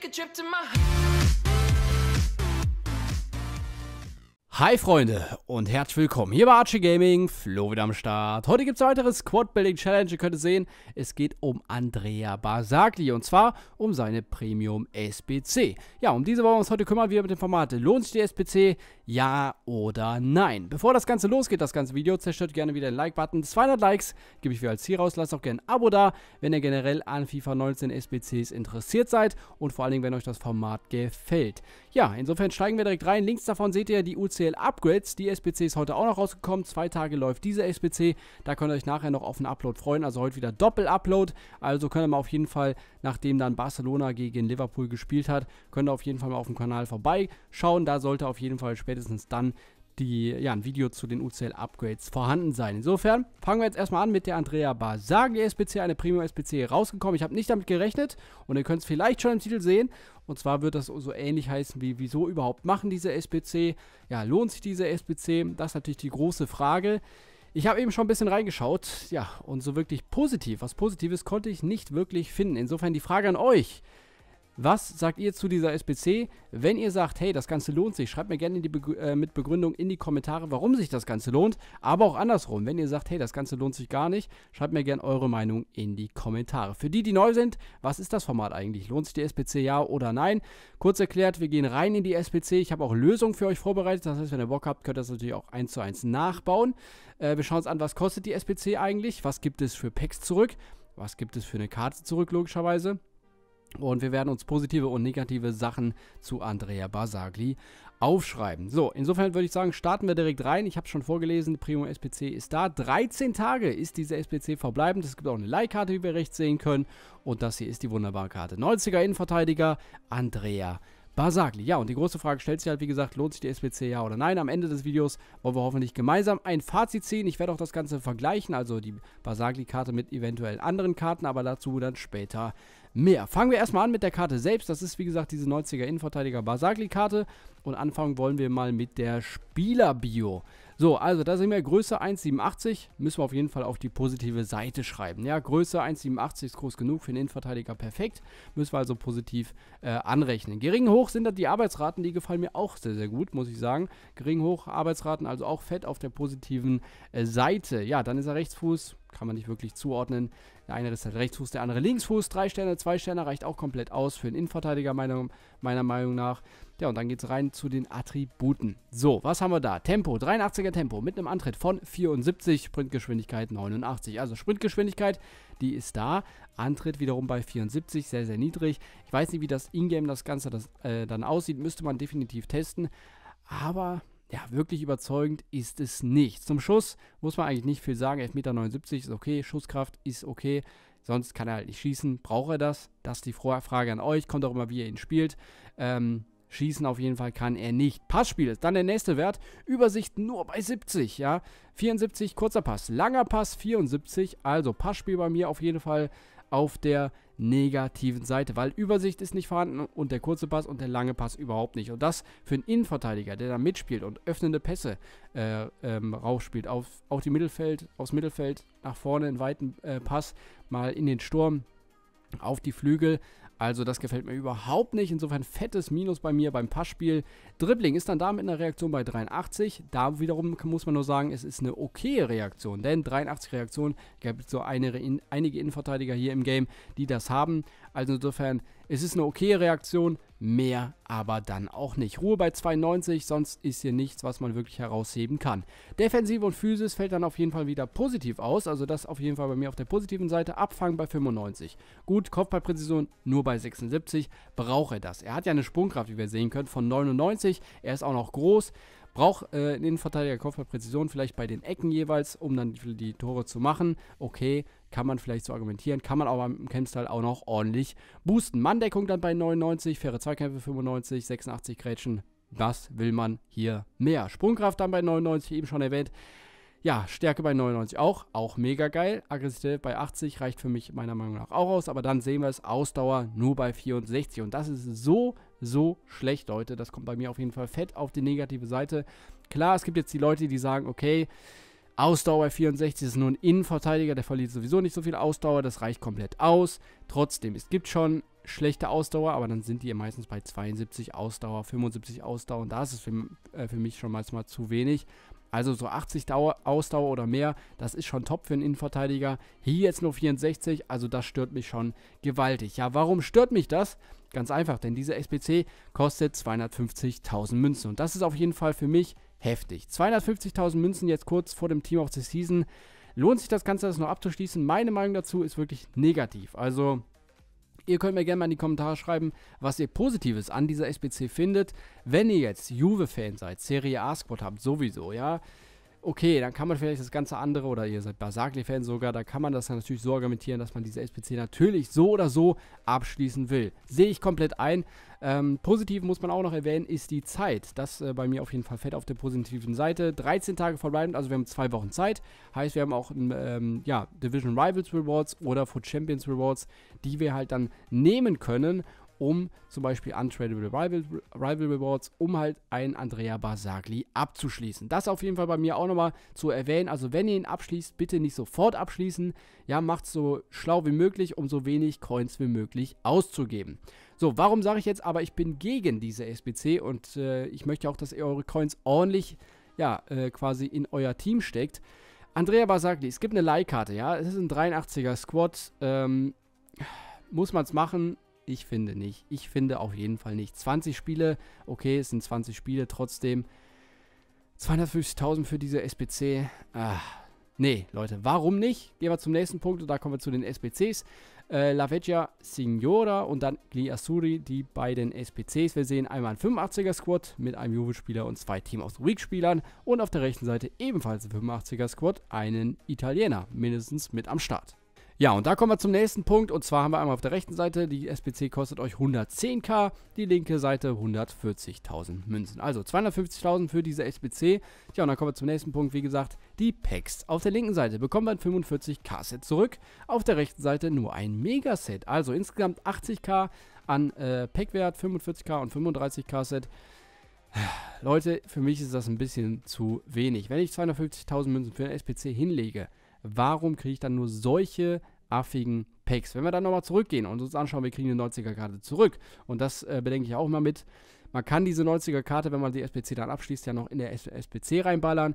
take a trip to my Hi Freunde und herzlich willkommen hier bei Archie Gaming, Flo wieder am Start. Heute gibt es eine weitere Squad Building Challenge, ihr könnt es sehen, es geht um Andrea Basagli und zwar um seine Premium SBC. Ja, um diese wollen wir uns heute kümmern, wieder mit dem Format, lohnt sich die SBC, ja oder nein? Bevor das Ganze losgeht, das ganze Video, zerstört gerne wieder den Like-Button, 200 Likes gebe ich wieder als Ziel raus, lasst auch gerne ein Abo da, wenn ihr generell an FIFA 19 SBCs interessiert seid und vor allen Dingen, wenn euch das Format gefällt. Ja, insofern steigen wir direkt rein, links davon seht ihr die UCL SPCL Upgrades. Die SPC ist heute auch noch rausgekommen. Zwei Tage läuft diese SPC. Da könnt ihr euch nachher noch auf einen Upload freuen. Also heute wieder Doppel-Upload. Also könnt ihr mal auf jeden Fall, nachdem dann Barcelona gegen Liverpool gespielt hat, könnt ihr auf jeden Fall mal auf dem Kanal vorbeischauen. Da sollte auf jeden Fall spätestens dann die, ja, ein Video zu den UCL-Upgrades vorhanden sein. Insofern fangen wir jetzt erstmal an mit der Andrea Basagi SPC, eine Premium SPC rausgekommen. Ich habe nicht damit gerechnet und ihr könnt es vielleicht schon im Titel sehen. Und zwar wird das so ähnlich heißen wie wieso überhaupt machen diese SPC? Ja, lohnt sich diese SPC? Das ist natürlich die große Frage. Ich habe eben schon ein bisschen reingeschaut, ja, und so wirklich positiv, was Positives konnte ich nicht wirklich finden. Insofern die Frage an euch. Was sagt ihr zu dieser SBC? Wenn ihr sagt, hey, das Ganze lohnt sich, schreibt mir gerne Be äh, mit Begründung in die Kommentare, warum sich das Ganze lohnt. Aber auch andersrum, wenn ihr sagt, hey, das Ganze lohnt sich gar nicht, schreibt mir gerne eure Meinung in die Kommentare. Für die, die neu sind, was ist das Format eigentlich? Lohnt sich die SBC ja oder nein? Kurz erklärt, wir gehen rein in die SBC. Ich habe auch Lösungen für euch vorbereitet. Das heißt, wenn ihr Bock habt, könnt ihr das natürlich auch eins zu eins nachbauen. Äh, wir schauen uns an, was kostet die SBC eigentlich? Was gibt es für Packs zurück? Was gibt es für eine Karte zurück, logischerweise? Und wir werden uns positive und negative Sachen zu Andrea Basagli aufschreiben. So, insofern würde ich sagen, starten wir direkt rein. Ich habe es schon vorgelesen, Primo SPC ist da. 13 Tage ist diese SPC verbleibend. Es gibt auch eine Leihkarte, wie wir rechts sehen können. Und das hier ist die wunderbare Karte. 90er Innenverteidiger Andrea Basagli. Basagli. Ja, und die große Frage stellt sich halt, wie gesagt, lohnt sich die SPC ja oder nein? Am Ende des Videos wollen wir hoffentlich gemeinsam ein Fazit ziehen. Ich werde auch das Ganze vergleichen, also die Basagli-Karte mit eventuell anderen Karten, aber dazu dann später mehr. Fangen wir erstmal an mit der Karte selbst. Das ist, wie gesagt, diese 90er Innenverteidiger Basagli-Karte. Und anfangen wollen wir mal mit der Spieler-Bio. So, also da sind wir Größe 1,87. Müssen wir auf jeden Fall auf die positive Seite schreiben. Ja, Größe 1,87 ist groß genug für den Innenverteidiger perfekt. Müssen wir also positiv äh, anrechnen. Gering hoch sind da die Arbeitsraten, die gefallen mir auch sehr, sehr gut, muss ich sagen. Gering hoch Arbeitsraten, also auch fett auf der positiven äh, Seite. Ja, dann ist er Rechtsfuß kann man nicht wirklich zuordnen. Der eine ist halt Rechtsfuß, der andere Linksfuß. Drei Sterne, zwei Sterne reicht auch komplett aus für einen Innenverteidiger, meiner, meiner Meinung nach. Ja, und dann geht es rein zu den Attributen. So, was haben wir da? Tempo, 83er Tempo mit einem Antritt von 74, Sprintgeschwindigkeit 89. Also Sprintgeschwindigkeit, die ist da. Antritt wiederum bei 74, sehr, sehr niedrig. Ich weiß nicht, wie das Ingame das Ganze das, äh, dann aussieht, müsste man definitiv testen. Aber ja, wirklich überzeugend ist es nicht. Zum Schuss muss man eigentlich nicht viel sagen. 11,79 Meter ist okay, Schusskraft ist okay. Sonst kann er halt nicht schießen. Braucht er das? Das ist die Frage an euch. Kommt auch immer, wie ihr ihn spielt. Ähm, Schießen auf jeden Fall kann er nicht. Passspiel ist dann der nächste Wert. Übersicht nur bei 70, ja. 74, kurzer Pass, langer Pass, 74. Also Passspiel bei mir auf jeden Fall auf der negativen Seite, weil Übersicht ist nicht vorhanden und der kurze Pass und der lange Pass überhaupt nicht. Und das für einen Innenverteidiger, der da mitspielt und öffnende Pässe äh, ähm, rausspielt, auf, auf die Mittelfeld, aus Mittelfeld nach vorne einen weiten äh, Pass, mal in den Sturm, auf die Flügel. Also das gefällt mir überhaupt nicht. Insofern fettes Minus bei mir beim Passspiel. Dribbling ist dann da mit einer Reaktion bei 83. Da wiederum muss man nur sagen, es ist eine okay Reaktion. Denn 83 Reaktionen gibt so eine, in, einige Innenverteidiger hier im Game, die das haben. Also insofern, es ist eine okay Reaktion mehr aber dann auch nicht. Ruhe bei 92, sonst ist hier nichts, was man wirklich herausheben kann. Defensive und Physis fällt dann auf jeden Fall wieder positiv aus, also das auf jeden Fall bei mir auf der positiven Seite. Abfang bei 95. Gut, Kopfballpräzision nur bei 76, braucht er das. Er hat ja eine Sprungkraft, wie wir sehen können, von 99, er ist auch noch groß. Braucht äh, einen Innenverteidiger Kopfballpräzision vielleicht bei den Ecken jeweils, um dann die, die, Tore zu machen. Okay, kann man vielleicht so argumentieren, kann man aber im Campstyle auch noch ordentlich boosten. Manndeckung dann bei 99, faire Zweikämpfe 95, 86 Grätschen. Was will man hier mehr? Sprungkraft dann bei 99, eben schon erwähnt. Ja, Stärke bei 99 auch, auch mega geil. Aggressivität bei 80 reicht für mich meiner Meinung nach auch aus, aber dann sehen wir es, Ausdauer nur bei 64 und das ist so so schlecht, Leute. Das kommt bei mir auf jeden Fall fett auf die negative Seite. Klar, es gibt jetzt die Leute, die sagen, okay, Ausdauer bei 64 ist nur ein Innenverteidiger, der verliert sowieso nicht so viel Ausdauer, das reicht komplett aus. Trotzdem, es gibt schon schlechte Ausdauer, aber dann sind die meistens bei 72 Ausdauer, 75 Ausdauer und da ist es für, äh, für mich schon manchmal zu wenig. Also so 80 Dauer, Ausdauer oder mehr, das ist schon top für einen Innenverteidiger. Hier jetzt nur 64, also das stört mich schon gewaltig. Ja, warum stört mich das? Ganz einfach, denn dieser SBC kostet 250.000 Münzen. Und das ist auf jeden Fall für mich heftig. 250.000 Münzen jetzt kurz vor dem Team of the Season. Lohnt sich das Ganze, das noch abzuschließen? Meine Meinung dazu ist wirklich negativ. Also Ihr könnt mir gerne mal in die Kommentare schreiben, was ihr Positives an dieser SBC findet. Wenn ihr jetzt Juve-Fan seid, Serie A-Squad habt, sowieso, ja okay, dann kann man vielleicht das ganze andere, oder ihr seid Basagli-Fan sogar, da kann man das natürlich so argumentieren, dass man diese SPC natürlich so oder so abschließen will. Sehe ich komplett ein. Ähm, positiv muss man auch noch erwähnen, ist die Zeit. Das äh, bei mir auf jeden Fall fällt auf der positiven Seite. 13 Tage verbleibend, also wir haben zwei Wochen Zeit. Heißt, wir haben auch ähm, ja, Division Rivals Rewards oder Food Champions Rewards, die wir halt dann nehmen können um zum Beispiel Untradable Rival, Rival Rewards, um halt einen Andrea Basagli abzuschließen. Das auf jeden Fall bei mir auch nochmal zu erwähnen. Also wenn ihr ihn abschließt, bitte nicht sofort abschließen. Ja, macht es so schlau wie möglich, um so wenig Coins wie möglich auszugeben. So, warum sage ich jetzt aber, ich bin gegen diese SBC und äh, ich möchte auch, dass ihr eure Coins ordentlich, ja, äh, quasi in euer Team steckt. Andrea Basagli, es gibt eine Leihkarte, ja, es ist ein 83er Squad, ähm, muss man es machen, ich finde nicht. Ich finde auf jeden Fall nicht. 20 Spiele, okay, es sind 20 Spiele, trotzdem 250.000 für diese SPC. Ah, nee, Leute, warum nicht? Gehen wir zum nächsten Punkt und da kommen wir zu den SPCs. Äh, La Vecchia Signora und dann Gliasuri, die beiden SPCs. Wir sehen einmal ein 85er Squad mit einem Juve-Spieler und zwei Team aus Week-Spielern und auf der rechten Seite ebenfalls ein 85er Squad, einen Italiener mindestens mit am Start. Ja, und da kommen wir zum nächsten Punkt. Und zwar haben wir einmal auf der rechten Seite, die SBC kostet euch 110k, die linke Seite 140.000 Münzen. Also 250.000 für diese SBC. Ja, und dann kommen wir zum nächsten Punkt, wie gesagt, die Packs. Auf der linken Seite bekommt man 45k-Set zurück, auf der rechten Seite nur ein Megaset. Also insgesamt 80k an äh, Packwert, 45k und 35k-Set. Leute, für mich ist das ein bisschen zu wenig. Wenn ich 250.000 Münzen für ein SPC hinlege, warum kriege ich dann nur solche affigen Packs? Wenn wir dann nochmal zurückgehen und uns anschauen, wir kriegen eine 90er-Karte zurück. Und das äh, bedenke ich auch immer mit. Man kann diese 90er-Karte, wenn man die SPC dann abschließt, ja noch in der SPC reinballern.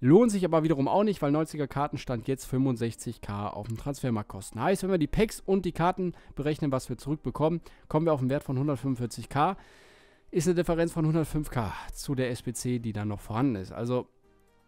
Lohnt sich aber wiederum auch nicht, weil 90er Kartenstand jetzt 65k auf dem Transfermarkt kosten. Heißt, wenn wir die Packs und die Karten berechnen, was wir zurückbekommen, kommen wir auf einen Wert von 145k. Ist eine Differenz von 105k zu der SPC, die dann noch vorhanden ist. Also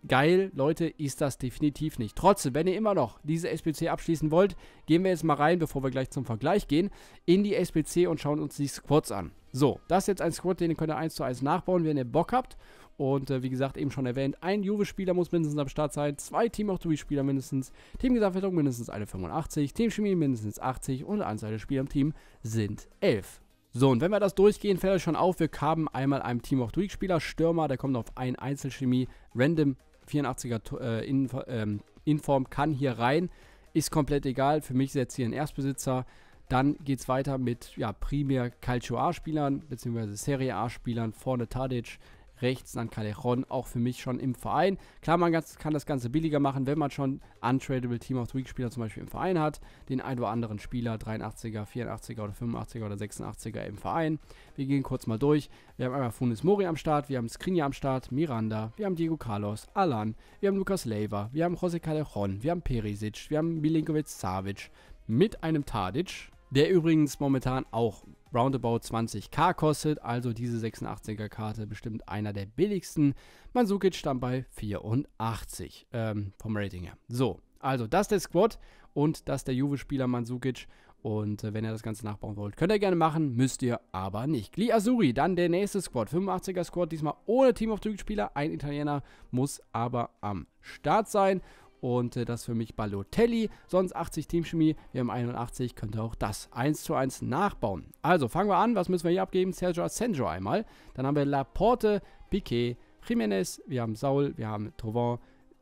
geil, Leute, ist das definitiv nicht. Trotzdem, wenn ihr immer noch diese SPC abschließen wollt, gehen wir jetzt mal rein, bevor wir gleich zum Vergleich gehen, in die SPC und schauen uns die Squads an. So, das ist jetzt ein Squad, den könnt ihr 1 zu 1 nachbauen, wenn ihr Bock habt. Und äh, wie gesagt, eben schon erwähnt, ein Juve-Spieler muss mindestens am Start sein, zwei Team of the Week-Spieler mindestens, Teamgesamtwertung mindestens eine 85, Teamchemie mindestens 80 und Anzahl der Spieler im Team sind 11. So, und wenn wir das durchgehen, fällt euch schon auf, wir haben einmal einen Team of the Week Spieler, Stürmer, der kommt auf ein Einzelchemie, Random 84er äh, in, ähm, Inform kann hier rein. Ist komplett egal. Für mich setzt hier ein Erstbesitzer. Dann geht es weiter mit ja, primär Calcio A-Spielern bzw. Serie A-Spielern. Vorne Tadic, rechts dann Calejon auch für mich schon im Verein. Klar, man kann das Ganze billiger machen, wenn man schon untradable Team of the Week Spieler zum Beispiel im Verein hat, den ein oder anderen Spieler 83er, 84er oder 85er oder 86er im Verein. Wir gehen kurz mal durch. Wir haben einmal Funes Mori am Start, wir haben Skriniar am Start, Miranda, wir haben Diego Carlos, Alan, wir haben Lukas Leiva, wir haben José Calejon, wir haben Perisic, wir haben Milinkovic-Savic mit einem Tadic, der übrigens momentan auch roundabout 20k kostet, also diese 86er Karte bestimmt einer der billigsten. Mansukic stand bei 84 ähm, vom Rating her. So, also das der Squad und das der Juve-Spieler Mansukic. Und äh, wenn ihr das Ganze nachbauen wollt, könnt ihr gerne machen, müsst ihr aber nicht. Gli Azuri, dann der nächste Squad, 85er Squad, diesmal ohne Team of Spieler. Ein Italiener muss aber am Start sein. Und äh, das für mich Balotelli. Sonst 80 Teamchemie. Wir haben 81. Könnte auch das 1 zu 1 nachbauen. Also fangen wir an. Was müssen wir hier abgeben? Sergio Asenjo einmal. Dann haben wir Laporte, Piquet, Jiménez. Wir haben Saul. Wir haben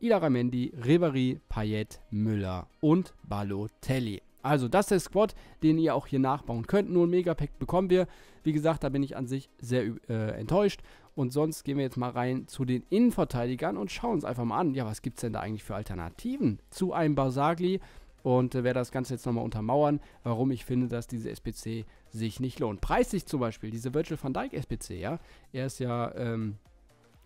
Ida Ramendi, Ribéry, Payet, Müller und Balotelli. Also das ist der Squad, den ihr auch hier nachbauen könnt. Nur ein Megapack bekommen wir. Wie gesagt, da bin ich an sich sehr äh, enttäuscht. Und sonst gehen wir jetzt mal rein zu den Innenverteidigern und schauen uns einfach mal an, ja, was gibt es denn da eigentlich für Alternativen zu einem Basagli? Und äh, werde das Ganze jetzt nochmal untermauern, warum ich finde, dass diese SPC sich nicht lohnt. Preislich zum Beispiel, diese Virgil van Dijk SPC, ja, er ist ja ähm,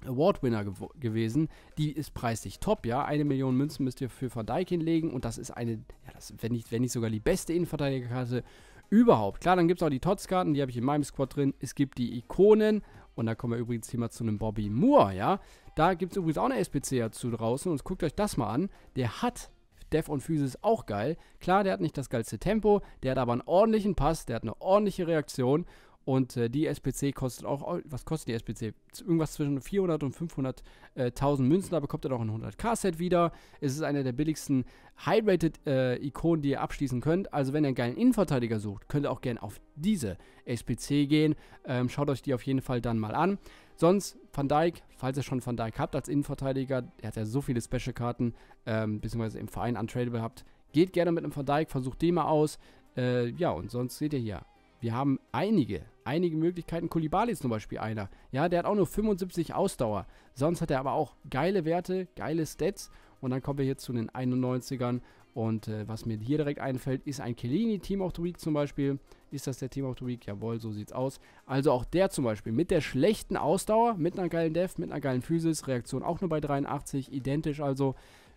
Award-Winner gew gewesen. Die ist preislich top, ja. Eine Million Münzen müsst ihr für Van Dijk hinlegen und das ist eine, ja, das, wenn, nicht, wenn nicht sogar die beste Innenverteidigerkarte überhaupt. Klar, dann gibt es auch die Tots-Karten, die habe ich in meinem Squad drin. Es gibt die Ikonen und da kommen wir übrigens hier mal zu einem Bobby Moore, ja. Da gibt es übrigens auch eine SPC dazu draußen und guckt euch das mal an. Der hat Dev und Physis auch geil. Klar, der hat nicht das geilste Tempo, der hat aber einen ordentlichen Pass, der hat eine ordentliche Reaktion und äh, die SPC kostet auch, was kostet die SPC? Irgendwas zwischen 400 und 500.000 äh, Münzen. Da bekommt ihr doch ein 100k-Set wieder. Es ist eine der billigsten High-Rated-Ikonen, äh, die ihr abschließen könnt. Also wenn ihr einen geilen Innenverteidiger sucht, könnt ihr auch gerne auf diese SPC gehen. Ähm, schaut euch die auf jeden Fall dann mal an. Sonst Van Dijk, falls ihr schon Van Dijk habt als Innenverteidiger, der hat ja so viele Special-Karten, ähm, beziehungsweise im Verein untradable habt, geht gerne mit einem Van Dijk, versucht den mal aus. Äh, ja, und sonst seht ihr hier, wir haben einige einige Möglichkeiten. Kulibali ist zum Beispiel einer. Ja, der hat auch nur 75 Ausdauer. Sonst hat er aber auch geile Werte, geile Stats. Und dann kommen wir hier zu den 91ern. Und äh, was mir hier direkt einfällt, ist ein Kellini Team of the Week zum Beispiel. Ist das der Team of the Week? Jawohl, so sieht's aus. Also auch der zum Beispiel mit der schlechten Ausdauer, mit einer geilen Def, mit einer geilen Physis, Reaktion auch nur bei 83, identisch also.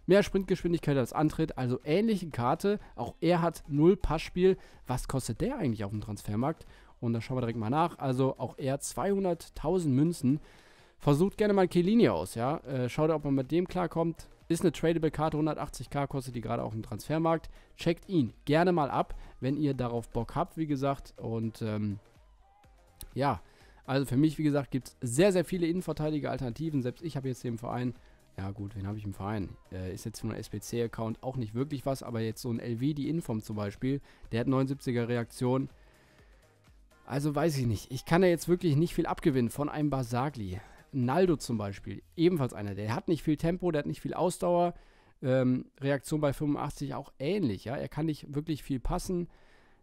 Mehr Sprintgeschwindigkeit als Antritt, also ähnliche Karte. Auch er hat null Passspiel. Was kostet der eigentlich auf dem Transfermarkt? Und da schauen wir direkt mal nach. Also auch er 200.000 Münzen. Versucht gerne mal Kelini aus, ja. Äh, schaut, ob man mit dem klarkommt. Ist eine tradable Karte, 180k kostet die gerade auch im Transfermarkt. Checkt ihn gerne mal ab, wenn ihr darauf Bock habt, wie gesagt. Und ähm, ja, also für mich, wie gesagt, gibt es sehr, sehr viele Innenverteidiger-Alternativen. Selbst ich habe jetzt hier im Verein, ja gut, wen habe ich im Verein? Äh, ist jetzt von einem SPC-Account auch nicht wirklich was, aber jetzt so ein LV, die Inform zum Beispiel, der hat 79er Reaktion. Also weiß ich nicht. Ich kann da jetzt wirklich nicht viel abgewinnen von einem Basagli. Naldo zum Beispiel, ebenfalls einer. Der hat nicht viel Tempo, der hat nicht viel Ausdauer. Ähm, Reaktion bei 85 auch ähnlich. Ja? Er kann nicht wirklich viel passen.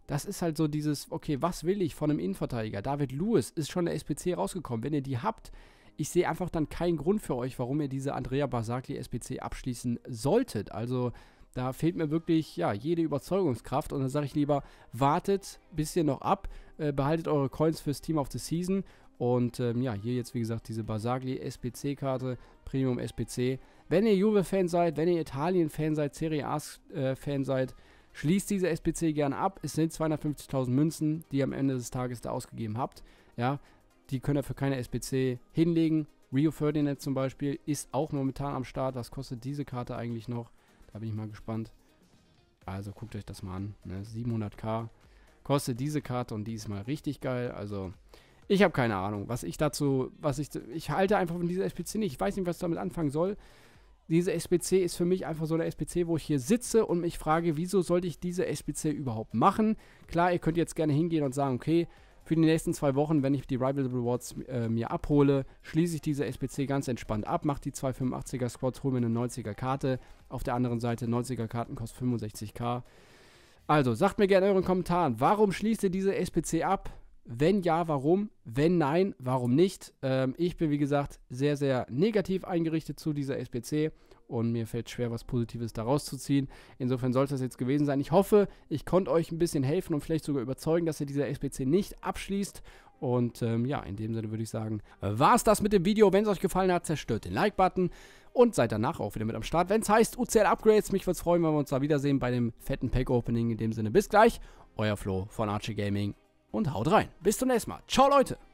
Das ist halt so dieses, okay, was will ich von einem Innenverteidiger? David Lewis ist schon der SPC rausgekommen. Wenn ihr die habt, ich sehe einfach dann keinen Grund für euch, warum ihr diese Andrea Basagli SPC abschließen solltet. Also da fehlt mir wirklich ja, jede Überzeugungskraft und dann sage ich lieber, wartet ein bisschen noch ab, äh, behaltet eure Coins fürs Team of the Season und ähm, ja, hier jetzt wie gesagt diese Basagli SPC-Karte, Premium SPC. Wenn ihr Juve-Fan seid, wenn ihr Italien-Fan seid, Serie A-Fan äh, seid, schließt diese SPC gerne ab. Es sind 250.000 Münzen, die ihr am Ende des Tages da ausgegeben habt. Ja, die könnt ihr für keine SPC hinlegen. Rio Ferdinand zum Beispiel ist auch momentan am Start. Was kostet diese Karte eigentlich noch? Da bin ich mal gespannt. Also guckt euch das mal an. Ne? 700k kostet diese Karte und die ist mal richtig geil. Also ich habe keine Ahnung, was ich dazu, was ich, ich halte einfach von dieser SPC nicht. Ich weiß nicht, was ich damit anfangen soll. Diese SPC ist für mich einfach so eine SPC, wo ich hier sitze und mich frage, wieso sollte ich diese SPC überhaupt machen? Klar, ihr könnt jetzt gerne hingehen und sagen, okay, für die nächsten zwei Wochen, wenn ich die Rival Rewards äh, mir abhole, schließe ich diese SPC ganz entspannt ab, mache die 285 er Squads, hole mir eine 90er Karte. Auf der anderen Seite 90er Karten kostet 65k. Also, sagt mir gerne in euren Kommentaren, warum schließt ihr diese SPC ab? Wenn ja, warum? Wenn nein, warum nicht? Ähm, ich bin, wie gesagt, sehr, sehr negativ eingerichtet zu dieser SPC und mir fällt schwer, was Positives daraus zu ziehen. Insofern sollte das jetzt gewesen sein. Ich hoffe, ich konnte euch ein bisschen helfen und vielleicht sogar überzeugen, dass ihr dieser SPC nicht abschließt. Und ähm, ja, in dem Sinne würde ich sagen, war es das mit dem Video. Wenn es euch gefallen hat, zerstört den Like-Button und seid danach auch wieder mit am Start. Wenn es heißt UCL Upgrades, mich würde es freuen, wenn wir uns da wiedersehen bei dem fetten Pack-Opening. In dem Sinne, bis gleich. Euer Flo von Archie Gaming und haut rein. Bis zum nächsten Mal. Ciao, Leute.